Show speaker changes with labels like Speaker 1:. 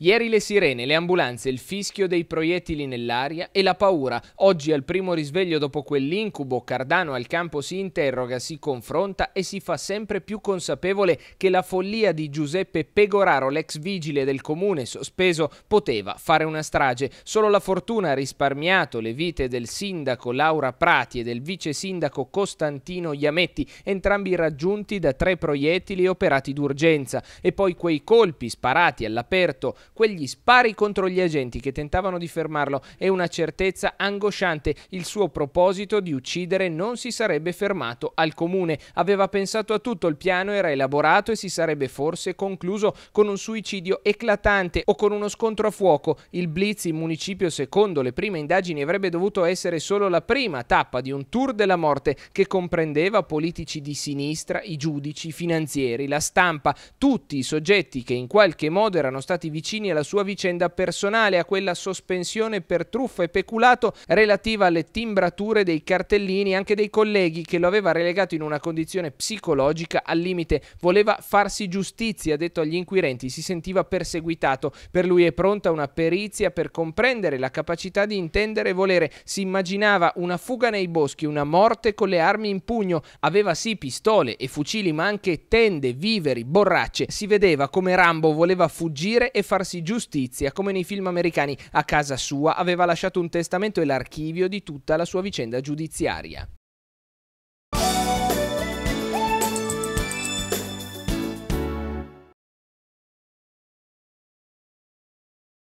Speaker 1: Ieri le sirene, le ambulanze, il fischio dei proiettili nell'aria e la paura. Oggi al primo risveglio dopo quell'incubo, Cardano al campo si interroga, si confronta e si fa sempre più consapevole che la follia di Giuseppe Pegoraro, l'ex vigile del comune sospeso, poteva fare una strage. Solo la fortuna ha risparmiato le vite del sindaco Laura Prati e del vice sindaco Costantino Iametti, entrambi raggiunti da tre proiettili operati d'urgenza. E poi quei colpi sparati all'aperto Quegli spari contro gli agenti che tentavano di fermarlo e una certezza angosciante, il suo proposito di uccidere non si sarebbe fermato al comune. Aveva pensato a tutto, il piano era elaborato e si sarebbe forse concluso con un suicidio eclatante o con uno scontro a fuoco. Il blitz in municipio, secondo le prime indagini, avrebbe dovuto essere solo la prima tappa di un tour della morte che comprendeva politici di sinistra, i giudici, i finanzieri, la stampa, tutti i soggetti che in qualche modo erano stati vicini avvicini alla sua vicenda personale, a quella sospensione per truffa e peculato relativa alle timbrature dei cartellini anche dei colleghi che lo aveva relegato in una condizione psicologica al limite. Voleva farsi giustizia, ha detto agli inquirenti, si sentiva perseguitato. Per lui è pronta una perizia per comprendere la capacità di intendere e volere. Si immaginava una fuga nei boschi, una morte con le armi in pugno. Aveva sì pistole e fucili, ma anche tende, viveri, borracce. Si vedeva come Rambo voleva fuggire e farsi farsi giustizia come nei film americani. A casa sua aveva lasciato un testamento e l'archivio di tutta la sua vicenda giudiziaria.